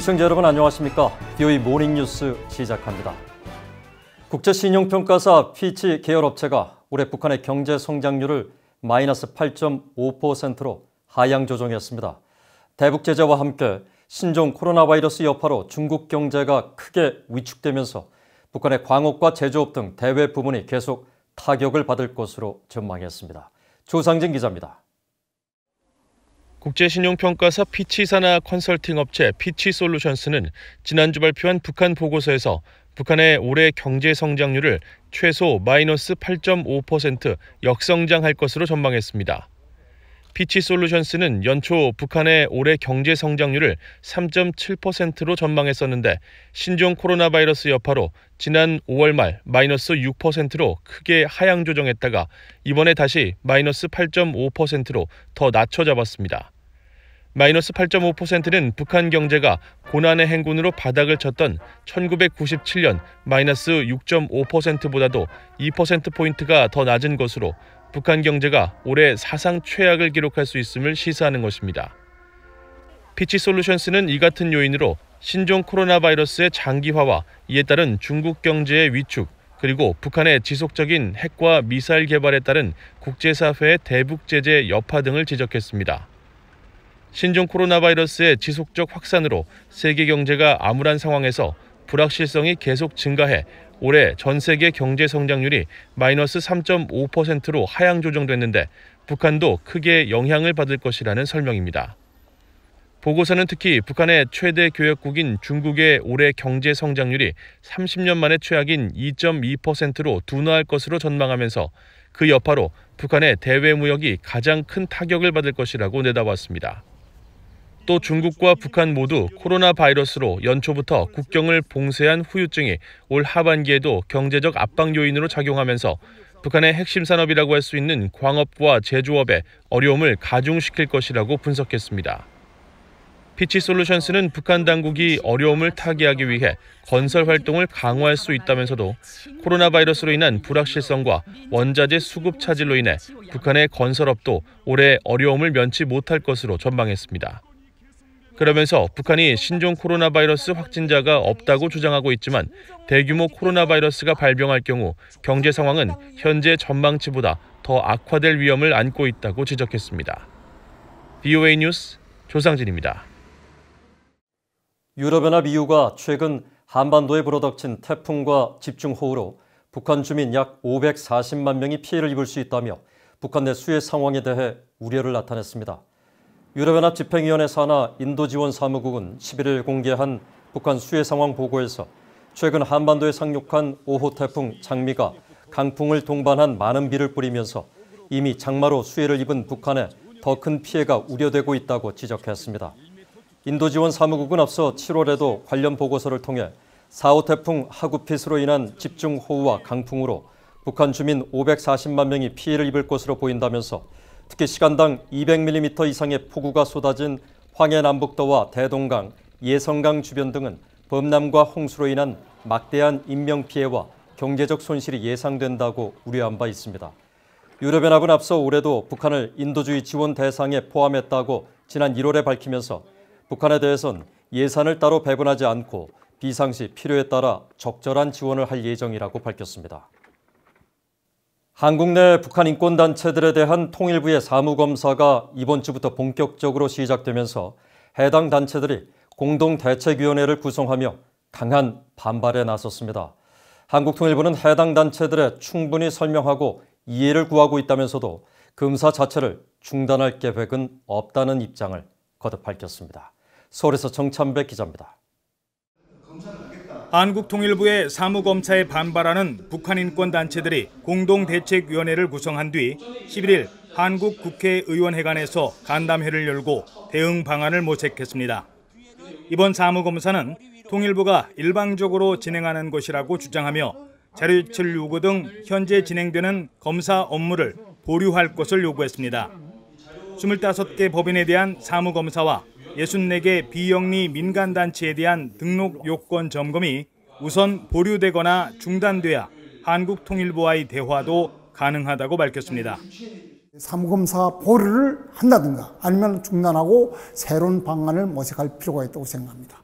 시청자 여러분 안녕하십니까? b o 모닝뉴스 시작합니다. 국제신용평가사 피치 계열업체가 올해 북한의 경제 성장률을 마이너스 8.5%로 하향 조정했습니다. 대북 제재와 함께 신종 코로나 바이러스 여파로 중국 경제가 크게 위축되면서 북한의 광업과 제조업 등 대외 부문이 계속 타격을 받을 것으로 전망했습니다. 조상진 기자입니다. 국제신용평가사 피치산하 컨설팅 업체 피치솔루션스는 지난주 발표한 북한 보고서에서 북한의 올해 경제 성장률을 최소 마이너스 8.5% 역성장할 것으로 전망했습니다. 피치솔루션스는 연초 북한의 올해 경제 성장률을 3.7%로 전망했었는데 신종 코로나 바이러스 여파로 지난 5월 말 마이너스 6%로 크게 하향 조정했다가 이번에 다시 마이너스 8.5%로 더 낮춰 잡았습니다. 마이너스 8.5%는 북한 경제가 고난의 행군으로 바닥을 쳤던 1997년 마이너스 6.5%보다도 2%포인트가 더 낮은 것으로 북한 경제가 올해 사상 최악을 기록할 수 있음을 시사하는 것입니다. 피치 솔루션스는 이 같은 요인으로 신종 코로나 바이러스의 장기화와 이에 따른 중국 경제의 위축, 그리고 북한의 지속적인 핵과 미사일 개발에 따른 국제사회의 대북 제재 여파 등을 지적했습니다. 신종 코로나 바이러스의 지속적 확산으로 세계 경제가 암울한 상황에서 불확실성이 계속 증가해 올해 전 세계 경제 성장률이 마이너스 3.5%로 하향 조정됐는데 북한도 크게 영향을 받을 것이라는 설명입니다. 보고서는 특히 북한의 최대 교역국인 중국의 올해 경제 성장률이 30년 만에 최악인 2.2%로 둔화할 것으로 전망하면서 그 여파로 북한의 대외 무역이 가장 큰 타격을 받을 것이라고 내다봤습니다. 또 중국과 북한 모두 코로나 바이러스로 연초부터 국경을 봉쇄한 후유증이 올 하반기에도 경제적 압박 요인으로 작용하면서 북한의 핵심 산업이라고 할 수 있는 광업과 제조업에 어려움을 가중시킬 것이라고 분석했습니다. 피치 솔루션스는 북한 당국이 어려움을 타개하기 위해 건설 활동을 강화할 수 있다면서도 코로나 바이러스로 인한 불확실성과 원자재 수급 차질로 인해 북한의 건설업도 올해 어려움을 면치 못할 것으로 전망했습니다. 그러면서 북한이 신종 코로나 바이러스 확진자가 없다고 주장하고 있지만 대규모 코로나 바이러스가 발병할 경우 경제 상황은 현재 전망치보다 더 악화될 위험을 안고 있다고 지적했습니다. BOA 뉴스 조상진입니다. 유럽연합 EU가 최근 한반도에 불어닥친 태풍과 집중호우로 북한 주민 약 540만 명이 피해를 입을 수 있다며 북한 내 수해 상황에 대해 우려를 나타냈습니다. 유럽연합 집행위원회 산하 인도지원 사무국은 11일 공개한 북한 수해 상황 보고에서 최근 한반도에 상륙한 5호 태풍 장미가 강풍을 동반한 많은 비를 뿌리면서 이미 장마로 수해를 입은 북한에 더 큰 피해가 우려되고 있다고 지적했습니다. 인도지원 사무국은 앞서 7월에도 관련 보고서를 통해 4호 태풍 하구핏으로 인한 집중호우와 강풍으로 북한 주민 540만 명이 피해를 입을 것으로 보인다면서 특히 시간당 200mm 이상의 폭우가 쏟아진 황해 남북도와 대동강, 예성강 주변 등은 범람과 홍수로 인한 막대한 인명피해와 경제적 손실이 예상된다고 우려한 바 있습니다. 유럽연합은 앞서 올해도 북한을 인도주의 지원 대상에 포함했다고 지난 1월에 밝히면서 북한에 대해선 예산을 따로 배분하지 않고 비상시 필요에 따라 적절한 지원을 할 예정이라고 밝혔습니다. 한국 내 북한 인권단체들에 대한 통일부의 사무검사가 이번 주부터 본격적으로 시작되면서 해당 단체들이 공동대책위원회를 구성하며 강한 반발에 나섰습니다. 한국통일부는 해당 단체들에 충분히 설명하고 이해를 구하고 있다면서도 검사 자체를 중단할 계획은 없다는 입장을 거듭 밝혔습니다. 서울에서 정찬배 기자입니다. 한국통일부의 사무검찰에 반발하는 북한 인권단체들이 공동대책위원회를 구성한 뒤 11일 한국국회의원회관에서 간담회를 열고 대응 방안을 모색했습니다. 이번 사무검사는 통일부가 일방적으로 진행하는 것이라고 주장하며 자료 제출 요구 등 현재 진행되는 검사 업무를 보류할 것을 요구했습니다. 25개 법인에 대한 사무검사와 64개 비영리 민간단체에 대한 등록 요건 점검이 우선 보류되거나 중단돼야 한국통일부와의 대화도 가능하다고 밝혔습니다. 삼검사 보류를 한다든가 아니면 중단하고 새로운 방안을 모색할 필요가 있다고 생각합니다.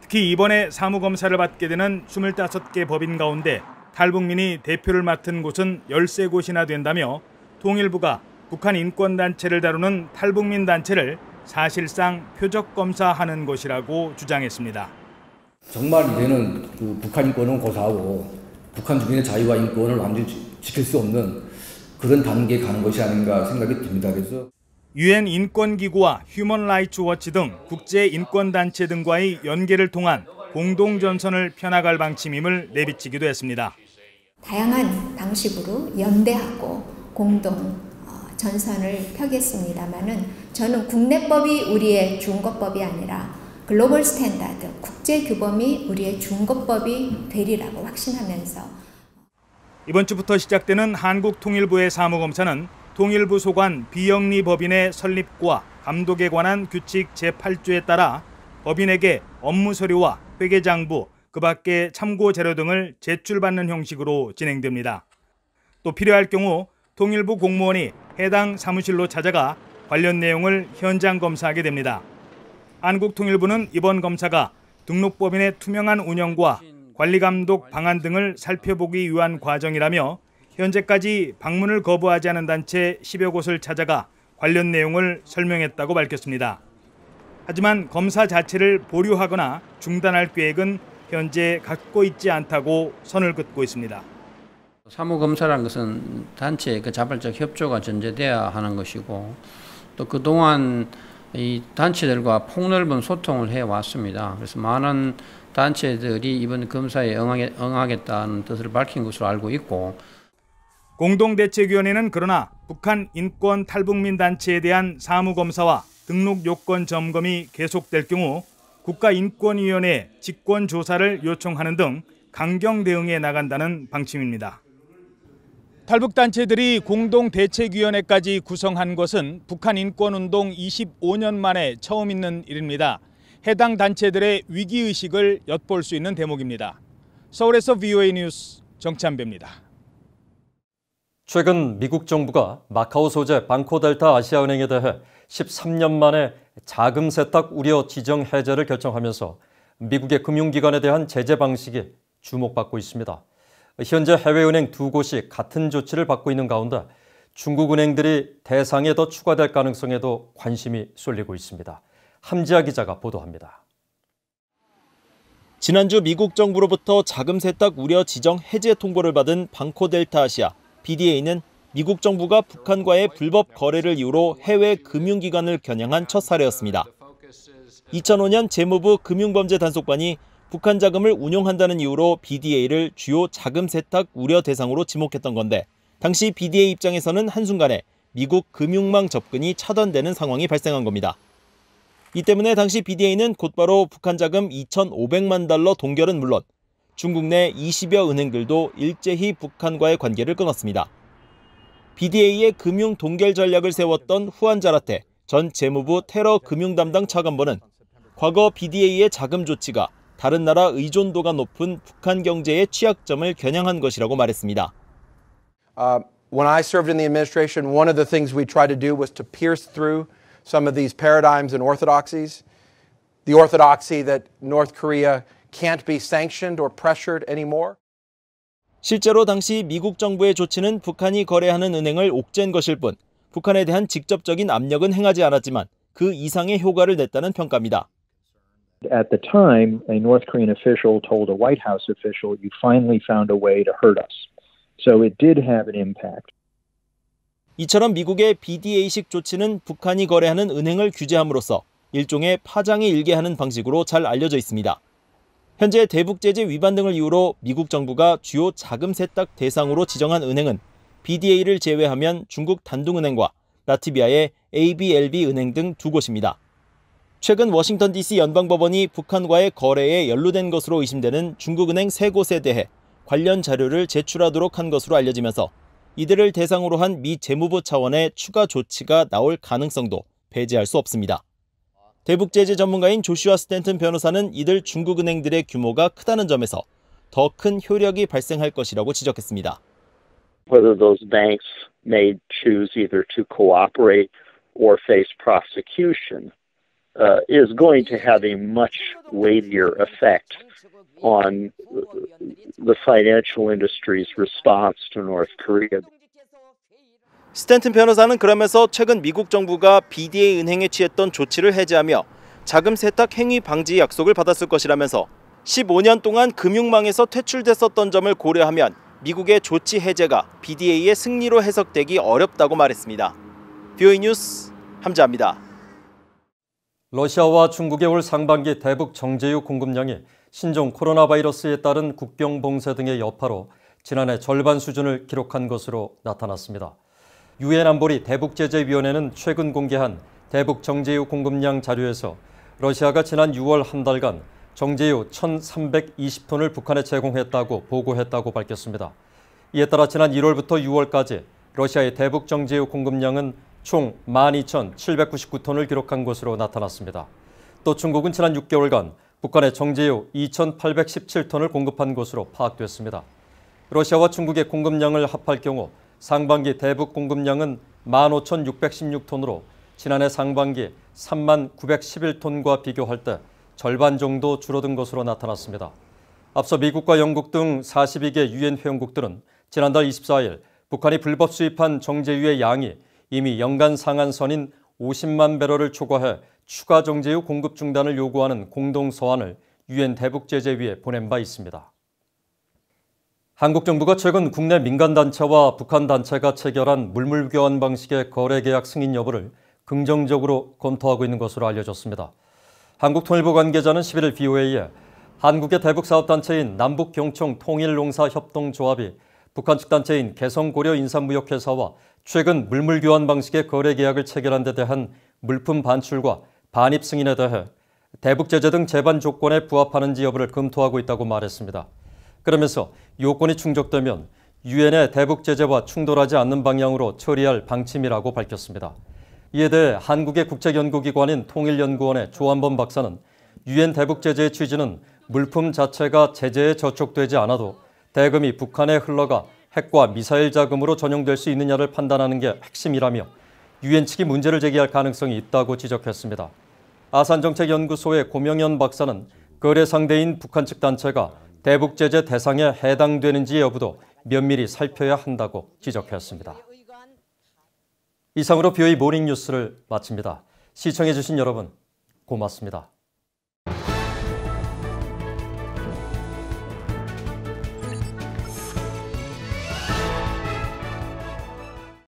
특히 이번에 사무검사를 받게 되는 25개 법인 가운데 탈북민이 대표를 맡은 곳은 13곳이나 된다며 통일부가 북한 인권단체를 다루는 탈북민 단체를 사실상 표적 검사하는 것이라고 주장했습니다. 정말 이제는 그 북한 인권은 고사하고 북한 주민의 자유와 인권을 완전히 지킬 수 없는 그런 단계에 가는 것이 아닌가 생각이 듭니다. 그래서 유엔 인권기구와 휴먼 라이츠 워치 등 국제 인권 단체 등과의 연계를 통한 공동 전선을 펴나갈 방침임을 내비치기도 했습니다. 다양한 방식으로 연대하고 공동 전선을 펴겠습니다만은 저는 국내법이 우리의 중거법이 아니라 글로벌 스탠다드, 국제 규범이 우리의 중거법이 되리라고 확신하면서 이번 주부터 시작되는 한국 통일부의 사무검사는 통일부 소관 비영리 법인의 설립과 감독에 관한 규칙 제8조에 따라 법인에게 업무 서류와 회계장부, 그밖의 참고 자료 등을 제출받는 형식으로 진행됩니다. 또 필요할 경우 통일부 공무원이 해당 사무실로 찾아가 관련 내용을 현장 검사하게 됩니다. 한국통일부는 이번 검사가 등록법인의 투명한 운영과 관리 감독 방안 등을 살펴보기 위한 과정이라며 현재까지 방문을 거부하지 않은 단체 10여 곳을 찾아가 관련 내용을 설명했다고 밝혔습니다. 하지만 검사 자체를 보류하거나 중단할 계획은 현재 갖고 있지 않다고 선을 긋고 있습니다. 사무검사라는 것은 단체의 그 자발적 협조가 전제되어야 하는 것이고 또 그동안 이 단체들과 폭넓은 소통을 해왔습니다. 그래서 많은 단체들이 이번 검사에 응하겠다는 뜻을 밝힌 것으로 알고 있고 공동대책위원회는 그러나 북한 인권 탈북민 단체에 대한 사무검사와 등록 요건 점검이 계속될 경우 국가인권위원회 직권 조사를 요청하는 등 강경 대응에 나간다는 방침입니다. 탈북단체들이 공동대책위원회까지 구성한 것은 북한 인권운동 25년 만에 처음 있는 일입니다. 해당 단체들의 위기의식을 엿볼 수 있는 대목입니다. 서울에서 VOA 뉴스 정찬배입니다. 최근 미국 정부가 마카오 소재 방코델타 아시아은행에 대해 13년 만에 자금 세탁 우려 지정 해제를 결정하면서 미국의 금융기관에 대한 제재 방식이 주목받고 있습니다. 현재 해외은행 두 곳이 같은 조치를 받고 있는 가운데 중국 은행들이 대상에 더 추가될 가능성에도 관심이 쏠리고 있습니다. 함지아 기자가 보도합니다. 지난주 미국 정부로부터 자금 세탁 우려 지정 해제 통보를 받은 방코 델타 아시아 BDA는 미국 정부가 북한과의 불법 거래를 이유로 해외 금융기관을 겨냥한 첫 사례였습니다. 2005년 재무부 금융범죄단속반이 북한 자금을 운용한다는 이유로 BDA를 주요 자금 세탁 우려 대상으로 지목했던 건데 당시 BDA 입장에서는 한순간에 미국 금융망 접근이 차단되는 상황이 발생한 겁니다. 이 때문에 당시 BDA는 곧바로 북한 자금 2,500만 달러 동결은 물론 중국 내 20여 은행들도 일제히 북한과의 관계를 끊었습니다. BDA의 금융 동결 전략을 세웠던 후안자라테 전 재무부 테러 금융 담당 차관보는 과거 BDA의 자금 조치가 다른 나라 의존도가 높은 북한 경제의 취약점을 겨냥한 것이라고 말했습니다. Uh, when I served in the administration, one of the things we tried to do was to pierce through some of these paradigms and orthodoxies. The orthodoxy that North Korea can't be sanctioned or pressured anymore. 실제로 당시 미국 정부의 조치는 북한이 거래하는 은행을 옥죄한 것일 뿐 북한에 대한 직접적인 압력은 행하지 않았지만 그 이상의 효과를 냈다는 평가입니다. At the time, a North Korean official told a White House official, You finally found a way to hurt us. So it did have an impact. 이처럼 미국의 BDA식 조치는 북한이 거래하는 은행을 규제함으로써 일종의 파장이 일게 하는 방식으로 잘 알려져 있습니다. 현재 대북 제재 위반 등을 이유로 미국 정부가 주요 자금 세탁 대상으로 지정한 은행은 BDA를 제외하면 중국 단둥은행과 라트비아의 ABLB 은행 등 두 곳입니다. 최근 워싱턴 DC 연방법원이 북한과의 거래에 연루된 것으로 의심되는 중국은행 세 곳에 대해 관련 자료를 제출하도록 한 것으로 알려지면서 이들을 대상으로 한 미 재무부 차원의 추가 조치가 나올 가능성도 배제할 수 없습니다. 대북 제재 전문가인 조슈아 스탠튼 변호사는 이들 중국 은행들의 규모가 크다는 점에서 더 큰 효력이 발생할 것이라고 지적했습니다. Whether those banks may choose either to cooperate or face prosecution uh, is going to have a much weightier effect on the financial industry's response to North Korea. 스탠튼 변호사는 그러면서 최근 미국 정부가 BDA 은행에 취했던 조치를 해제하며 자금 세탁 행위 방지 약속을 받았을 것이라면서 15년 동안 금융망에서 퇴출됐었던 점을 고려하면 미국의 조치 해제가 BDA의 승리로 해석되기 어렵다고 말했습니다. 뷰이 뉴스 함자입니다. 러시아와 중국의 올 상반기 대북 정제유 공급량이 신종 코로나 바이러스에 따른 국경 봉쇄 등의 여파로 지난해 절반 수준을 기록한 것으로 나타났습니다. 유엔 안보리 대북제재위원회는 최근 공개한 대북 정제유 공급량 자료에서 러시아가 지난 6월 한 달간 정제유 1,320톤을 북한에 제공했다고 보고했다고 밝혔습니다. 이에 따라 지난 1월부터 6월까지 러시아의 대북 정제유 공급량은 총 12,799톤을 기록한 것으로 나타났습니다. 또 중국은 지난 6개월간 북한에 정제유 2,817톤을 공급한 것으로 파악됐습니다. 러시아와 중국의 공급량을 합할 경우 상반기 대북 공급량은 15,616톤으로 지난해 상반기 39,911톤과 비교할 때 절반 정도 줄어든 것으로 나타났습니다. 앞서 미국과 영국 등 42개 유엔 회원국들은 지난달 24일 북한이 불법 수입한 정제유의 양이 이미 연간 상한선인 50만 배럴을 초과해 추가 정제 후 공급 중단을 요구하는 공동 서한을 유엔 대북제재위에 보낸 바 있습니다. 한국 정부가 최근 국내 민간단체와 북한 단체가 체결한 물물교환 방식의 거래계약 승인 여부를 긍정적으로 검토하고 있는 것으로 알려졌습니다. 한국통일부 관계자는 11일 BOA에 한국의 대북사업단체인 남북경총 통일농사협동조합이 북한 측 단체인 개성고려 인삼무역회사와 최근 물물 교환 방식의 거래 계약을 체결한 데 대한 물품 반출과 반입 승인에 대해 대북 제재 등 제반 조건에 부합하는지 여부를 검토하고 있다고 말했습니다. 그러면서 요건이 충족되면 유엔의 대북 제재와 충돌하지 않는 방향으로 처리할 방침이라고 밝혔습니다. 이에 대해 한국의 국제연구기관인 통일연구원의 조한범 박사는 유엔 대북 제재의 취지는 물품 자체가 제재에 저촉되지 않아도 대금이 북한에 흘러가 핵과 미사일 자금으로 전용될 수 있느냐를 판단하는 게 핵심이라며 유엔 측이 문제를 제기할 가능성이 있다고 지적했습니다. 아산정책연구소의 고명현 박사는 거래 상대인 북한 측 단체가 대북 제재 대상에 해당되는지 여부도 면밀히 살펴야 한다고 지적했습니다. 이상으로 BOE 모닝 뉴스를 마칩니다. 시청해주신 여러분 고맙습니다.